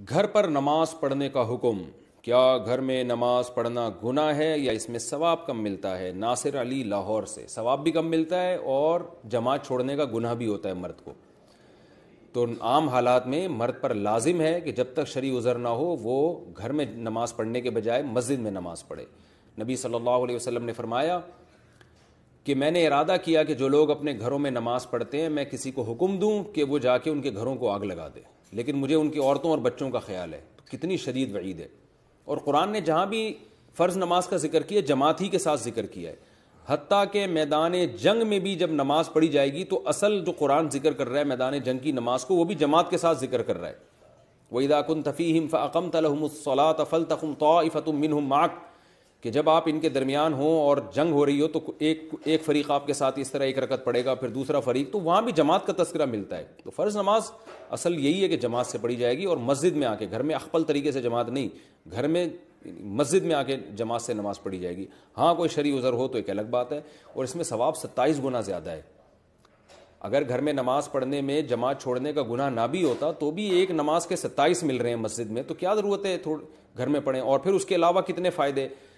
घर पर नमाज पढ़ने का हुक्म क्या घर में नमाज पढ़ना गुना है या इसमें सवाब कम मिलता है नासिर अली लाहौर से सवाब भी कम मिलता है और जमात छोड़ने का गुना भी होता है मर्द को तो आम हालात में मर्द पर लाजिम है कि जब तक शरी उज़र ना हो वो घर में नमाज़ पढ़ने के बजाय मस्जिद में नमाज़ पढ़े नबी सल्लल्लाहु अलैहि वसल्लम ने फरमाया कि मैंने इरादा किया कि जो लोग अपने घरों में नमाज़ पढ़ते हैं मैं किसी को हुक्म दूं कि वो जाके उनके घरों को आग लगा दे लेकिन मुझे उनकी औरतों और बच्चों का ख्याल है तो कितनी शदीद वईद है और कुरान ने जहाँ भी फ़र्ज़ नमाज का जिक्र किया जमात ही के साथ जिक्र किया है हती के मैदान जंग में भी जब नमाज पढ़ी जाएगी तो असल जो कुरान जिक्र कर रहा है मैदान जंग की नमाज को वो भी जमात के साथ जिक्र कर रहा है वईदाकुन तफ़ीम फ़ाकम तलहमसलात फ़ल तखम तो फ़तुम मिन माक कि जब आप इनके दरमियान हों और जंग हो रही हो तो एक एक फरीक आपके साथ इस तरह एक रकत पड़ेगा फिर दूसरा फरीक तो वहाँ भी जमात का तस्करा मिलता है तो फ़र्ज़ नमाज असल यही है कि जमात से पढ़ी जाएगी और मस्जिद में आके घर में अखपल तरीके से जमात नहीं घर में मस्जिद में आके जमात से नमाज पढ़ी जाएगी हाँ कोई शरी उज़र हो तो एक अलग बात है और इसमें सवाब सत्ताईस गुना ज़्यादा है अगर घर में नमाज पढ़ने में जमात छोड़ने का गुना ना भी होता तो भी एक नमाज के सत्ताईस मिल रहे हैं मस्जिद में तो क्या ज़रूरत है थोड़ा घर में पढ़ें और फिर उसके अलावा कितने फ़ायदे